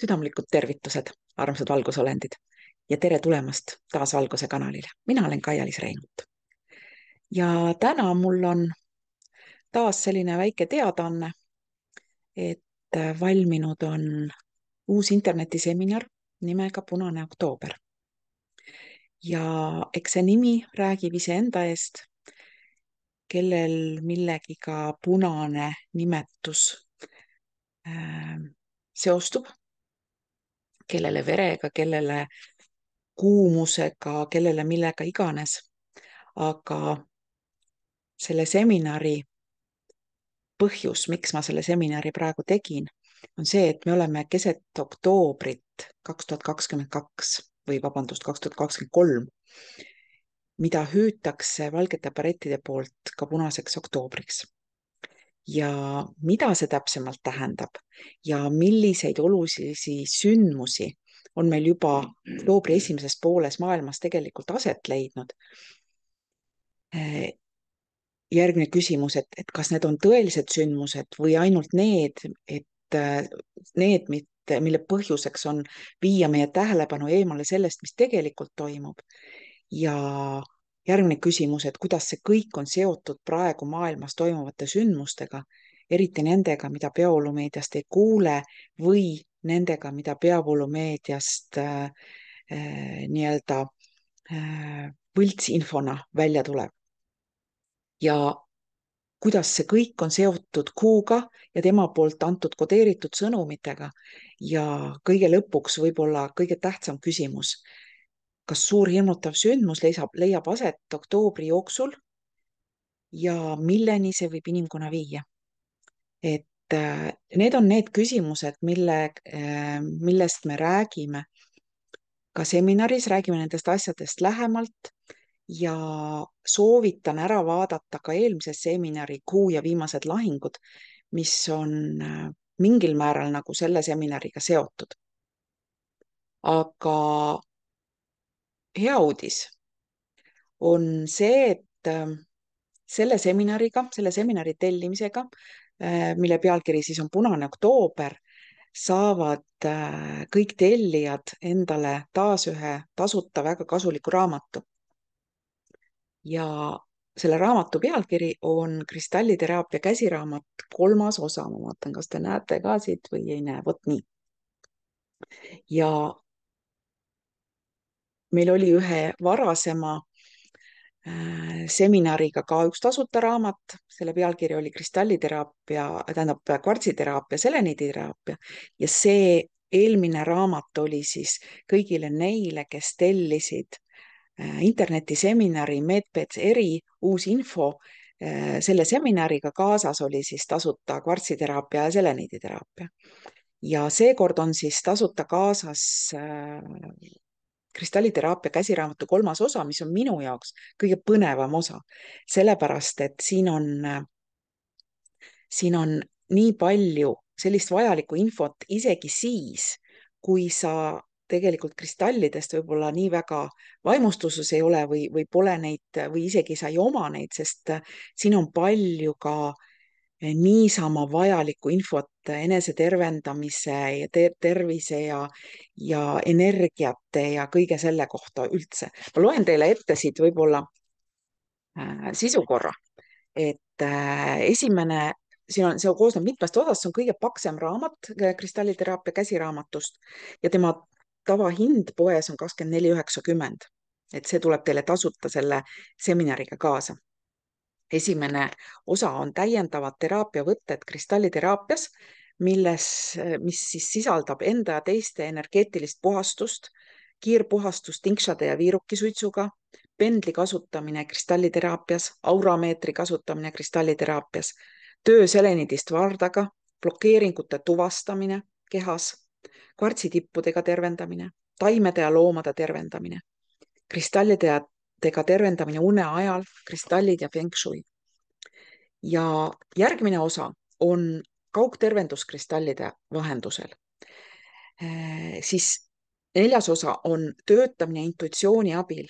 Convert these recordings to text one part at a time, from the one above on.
südamlikud tervitused, armsad valgusolendid ja tere tulemast taas Valguse kanalile. mina olen Kaia-Liis Reinut. ja täna mul on taas selline väike teadaanne, et valminud on uus internetiseminar nimega Punane oktoober. ja eks see nimi räägib iseenda eest, kellel millegiga punane nimetus äh, seostub kellele verega, kellele kuumusega, kellele millega iganes. aga selle seminari põhjus, miks ma selle seminari praegu tegin, on see, et me oleme keset oktoobrit kaks tuhat kakskümmend kaks või vabandust, kaks tuhat kakskümmend kolm, mida hüütakse valgete barettide poolt ka punaseks oktoobriks ja mida see täpsemalt tähendab ja milliseid olulisi sündmusi on meil juba oktoobri esimeses pooles maailmas tegelikult aset leidnud. Äh, järgmine küsimus, et, et kas need on tõelised sündmused või ainult need, et äh, need, mille põhjuseks on viia meie tähelepanu eemale sellest, mis tegelikult toimub ja järgmine küsimus, et kuidas see kõik on seotud praegu maailmas toimuvate sündmustega, eriti nendega, mida peavoolumeediast ei kuule või nendega, mida peavoolumeediast äh, äh, nii-öelda äh, võltsinfona välja tuleb. ja kuidas see kõik on seotud kuuga ja tema poolt antud kodeeritud sõnumitega. ja kõige lõpuks võib-olla kõige tähtsam küsimus, kas suur hirmutav sündmus leisab, leiab aset oktoobri jooksul ja milleni see võib inimkonna viia. et äh, need on need küsimused, mille, äh, millest me räägime ka seminaris, räägime nendest asjadest lähemalt ja soovitan ära vaadata ka eelmise seminari Kuu ja viimased lahingud, mis on äh, mingil määral nagu selle seminariga seotud. aga hea uudis on see, et ähm, selle seminariga, selle seminari tellimisega, äh, mille pealkiri siis on Punane oktoober, saavad äh, kõik tellijad endale taas ühe tasuta väga kasuliku raamatu. ja selle raamatu pealkiri on Kristalliteraapia käsiraamat kolmas osa, ma vaatan, kas te näete ka siit või ei näe, vot nii. ja meil oli ühe varasema äh, seminariga ka üks tasuta raamat, selle pealkiri oli kristalliteraapia, tähendab kvartsiteraapia, seleniteraapia ja see eelmine raamat oli siis kõigile neile, kes tellisid äh, internetiseminari Medpeds eri uus info. Äh, selle seminariga kaasas oli siis tasuta kvartsiteraapia ja seleniteraapia ja seekord on siis tasuta kaasas kristalliteraapia käsiraamatu kolmas osa, mis on minu jaoks kõige põnevam osa, sellepärast et siin on, siin on nii palju sellist vajalikku infot isegi siis, kui sa tegelikult kristallidest võib-olla nii väga vaimustuses ei ole või, või pole neid või isegi sa ei oma neid, sest siin on palju ka äh, niisama vajalikku infot enese tervendamise ja ter tervise ja, ja energiate ja kõige selle kohta üldse. ma loen teile ette siit võib-olla äh, sisu korra, et äh, esimene siin on, see koosneb mitmest osast, see on kõige paksem raamat äh, kristalliteraapia käsiraamatust ja tema tavahind poes on kakskümmend neli üheksakümmend. et see tuleb teile tasuta selle seminariga kaasa esimene osa on täiendavad teraapiavõtted kristalliteraapias, milles, mis siis sisaldab enda ja teiste energeetilist puhastust, kiirpuhastus tinkšade ja viirukisuitsuga, pendli kasutamine kristalliteraapias, aurameetri kasutamine kristalliteraapias, töö selenidist vardaga, blokeeringute tuvastamine kehas, kvartsitippudega tervendamine, taimede ja loomade tervendamine kristallide ja tega tervendamine une ajal, kristallid ja feng shui. ja järgmine osa on kaugtervendus kristallide vahendusel. Äh, siis neljas osa on töötamine intuitsiooni abil,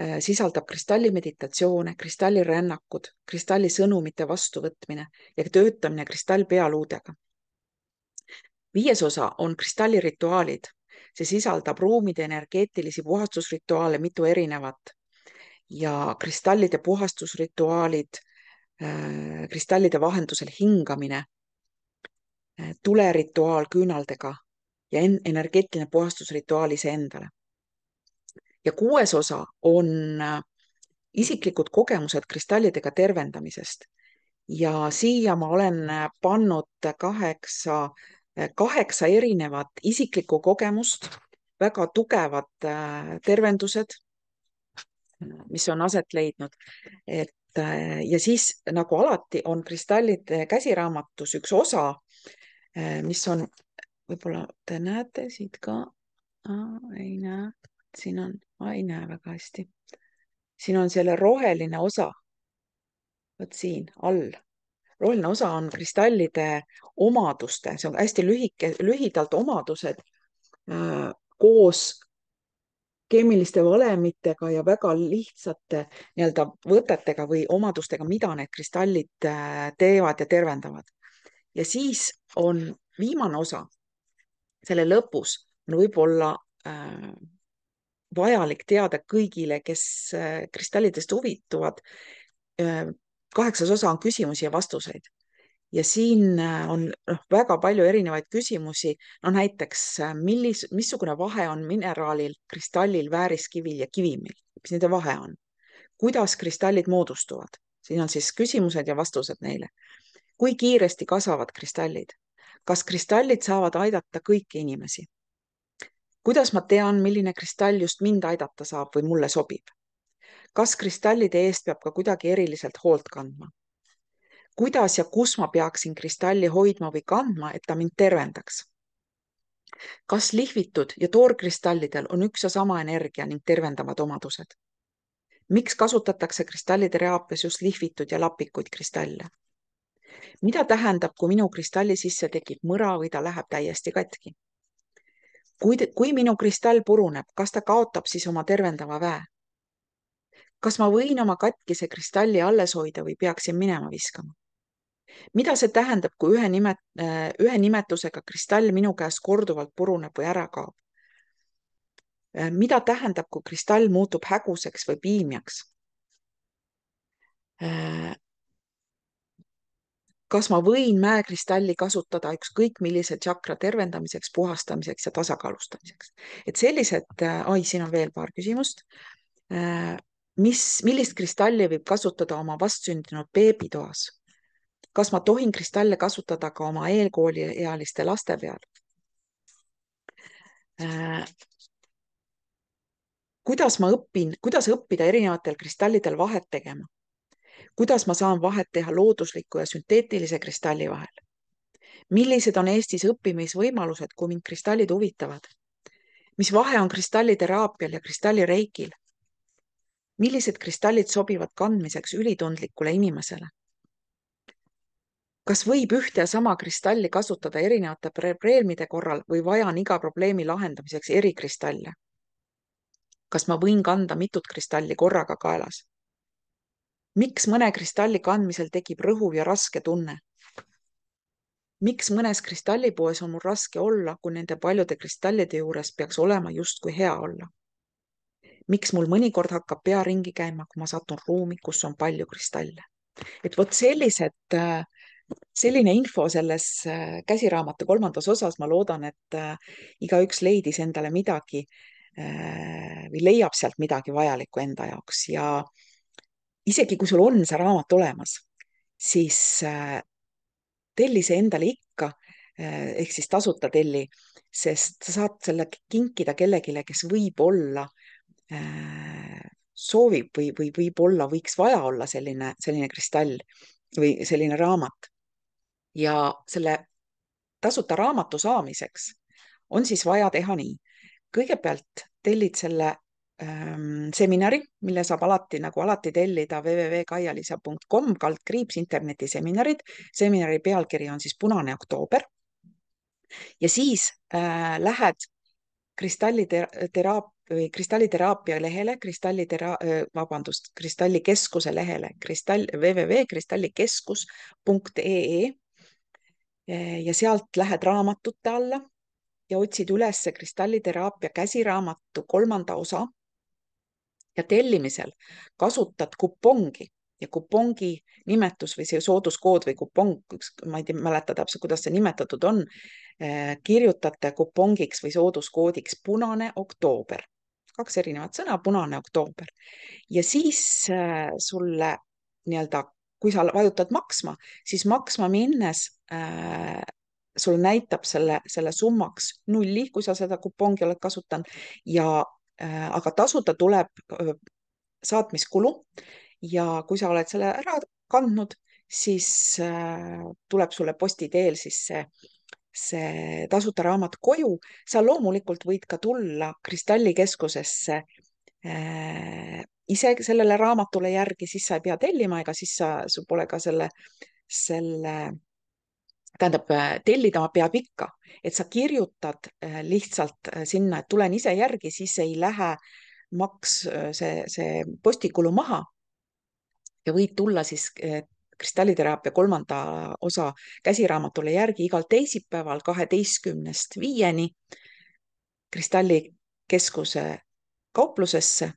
äh, sisaldab kristallimeditatsioone, kristallirännakud, kristallisõnumite vastuvõtmine ja töötamine kristallpealuudega. viies osa on kristallirituaalid, see sisaldab ruumide energeetilisi puhastusrituaale, mitu erinevat ja kristallide puhastusrituaalid, äh, kristallide vahendusel hingamine, äh, tulerituaal küünaldega ja energeetiline puhastusrituaal iseendale. ja kuues osa on äh, isiklikud kogemused kristallidega tervendamisest ja siia ma olen pannud kaheksa, kaheksa erinevat isiklikku kogemust, väga tugevad tervendused mis on aset leidnud. et äh, ja siis nagu alati on kristallide käsiraamatus üks osa, äh, mis on, võib-olla te näete siit ka ah,, ei näe, siin on ah,, ei näe väga hästi. siin on selle roheline osa. vot siin all, roheline osa on kristallide omaduste, see on hästi lühike, lühidalt omadused äh, koos keemiliste valemitega ja väga lihtsate nii-öelda võtetega või omadustega, mida need kristallid äh, teevad ja tervendavad. ja siis on viimane osa, selle lõpus on võib-olla äh, vajalik teada kõigile, kes äh, kristallidest huvituvad äh,. kaheksas osa on küsimusi ja vastuseid ja siin äh, on noh, väga palju erinevaid küsimusi, no näiteks äh, millis, missugune vahe on mineraalil, kristallil, vääriskivil ja kivimil, mis nende vahe on? kuidas kristallid moodustuvad? siin on siis küsimused ja vastused neile. kui kiiresti kasvavad kristallid? kas kristallid saavad aidata kõiki inimesi? kuidas ma tean, milline kristall just mind aidata saab või mulle sobib? kas kristallide eest peab ka kuidagi eriliselt hoolt kandma? kuidas ja kus ma peaksin kristalli hoidma või kandma, et ta mind tervendaks. kas lihvitud ja toorkristallidel on üks ja sama energia ning tervendavad omadused? miks kasutatakse kristalliteraapias just lihvitud ja lapikuid kristalle? mida tähendab, kui minu kristalli sisse tekib mõra või ta läheb täiesti katki? kui, kui minu kristall puruneb, kas ta kaotab siis oma tervendava väe? kas ma võin oma katkise kristalli alles hoida või peaksin minema viskama? mida see tähendab, kui ühe nimet-, äh, ühe nimetusega kristall minu käes korduvalt puruneb või ära kaob? Äh, mida tähendab, kui kristall muutub häguseks või piimjaks? Äh, kas ma võin mäekristalli kasutada ükskõik millise tšakra tervendamiseks, puhastamiseks ja tasakaalustamiseks? et sellised, oi, siin on veel paar küsimust. mis, millist kristalli võib kasutada oma vastsündinud beebitoas? kas ma tohin kristalle kasutada ka oma eelkooliealiste laste peal? Äh, kuidas ma õpin, kuidas õppida erinevatel kristallidel vahet tegema? kuidas ma saan vahet teha loodusliku ja sünteetilise kristalli vahel? millised on Eestis õppimisvõimalused, kui mind kristallid huvitavad? mis vahe on kristalliteraapial ja kristallireikil? millised kristallid sobivad kandmiseks ülitundlikule inimesele? kas võib ühte ja sama kristalli kasutada erinevate probleemide korral või vajan iga probleemi lahendamiseks erikristalle? kas ma võin kanda mitut kristalli korraga kaelas? miks mõne kristalli kandmisel tekib rõhuv ja raske tunne? miks mõnes kristallipoes on mul raske olla, kui nende paljude kristallide juures peaks olema justkui hea olla? miks mul mõnikord hakkab pea ringi käima, kui ma satun ruumi, kus on palju kristalle? et vot sellised äh, selline info selles äh, käsiraamatu kolmandas osas, ma loodan, et äh, igaüks leidis endale midagi äh, või leiab sealt midagi vajalikku enda jaoks ja isegi kui sul on see raamat olemas, siis telli see endale ikka ehk siis tasuta telli, sest sa saad selle kinkida kellelegi, kes võib-olla soovib või, või võib-olla võiks vaja olla selline, selline kristall või selline raamat ja selle tasuta raamatu saamiseks on siis vaja teha nii. kõigepealt tellid selle ähm, seminari, mille saab alati nagu alati tellida www.kaialisa.com kaldkriips internetiseminarid. seminari pealkiri on siis Punane oktoober. ja siis äh, lähed kristalliteraapia või kristalliteraapia lehele, kristallitera-, vabandust, kristallikeskuse lehele, kristall, www.kristallikeskus.ee Eh, ja sealt lähed raamatute alla ja otsid üles kristalliteraapia käsiraamatu kolmanda osa. ja tellimisel kasutad kupongi ja kupongi nimetus või see sooduskood või kupong, ma ei tea, mäleta täpselt, kuidas see nimetatud on, eh, kirjutate kupongiks või sooduskoodiks punane oktoober, kaks erinevat sõna, punane oktoober ja siis eh, sulle nii-öelda kui sa vajutad maksma, siis maksma minnes äh, sul näitab selle, selle summaks nulli, kui sa seda kupongi oled kasutanud ja äh, aga tasuda tuleb äh, saatmiskulu ja kui sa oled selle ära kandnud, siis äh, tuleb sulle posti teel siis see äh, see tasuta raamat koju, sa loomulikult võid ka tulla Kristallikeskusesse Äh, ise sellele raamatule järgi, siis sa ei pea tellima ega siis sa, sul pole ka selle, selle, tähendab äh, tellida peab ikka, et sa kirjutad äh, lihtsalt sinna, et tulen ise järgi, siis ei lähe maks see, see postikulu maha. ja võid tulla siis kristalliteraapia kolmanda osa käsiraamatule järgi igal teisipäeval kaheteistkümnest viieni kristallikeskuse kauplusesse.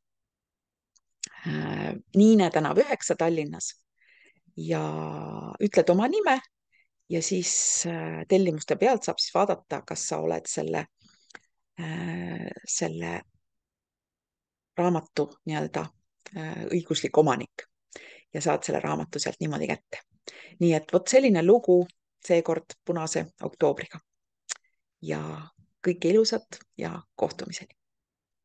Äh, Niine tänav üheksa Tallinnas ja ütled oma nime ja siis äh, tellimuste pealt saab siis vaadata, kas sa oled selle, äh, selle raamatu nii-öelda õiguslik omanik ja saad selle raamatu sealt niimoodi kätte. nii et vot selline lugu seekord Punase oktoobriga. ja kõike ilusat ja kohtumiseni.